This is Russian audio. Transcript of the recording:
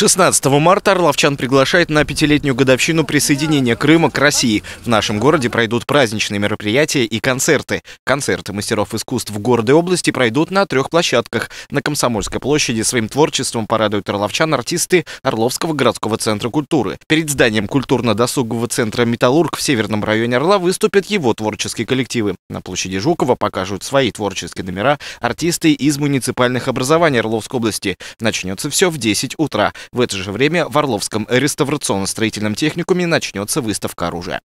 16 марта Орловчан приглашает на пятилетнюю годовщину присоединения Крыма к России. В нашем городе пройдут праздничные мероприятия и концерты. Концерты мастеров искусств города и области пройдут на трех площадках. На Комсомольской площади своим творчеством порадуют орловчан артисты Орловского городского центра культуры. Перед зданием культурно-досугового центра «Металлург» в северном районе Орла выступят его творческие коллективы. На площади Жукова покажут свои творческие номера артисты из муниципальных образований Орловской области. Начнется все в 10 утра. В это же время в Орловском реставрационно-строительном техникуме начнется выставка оружия.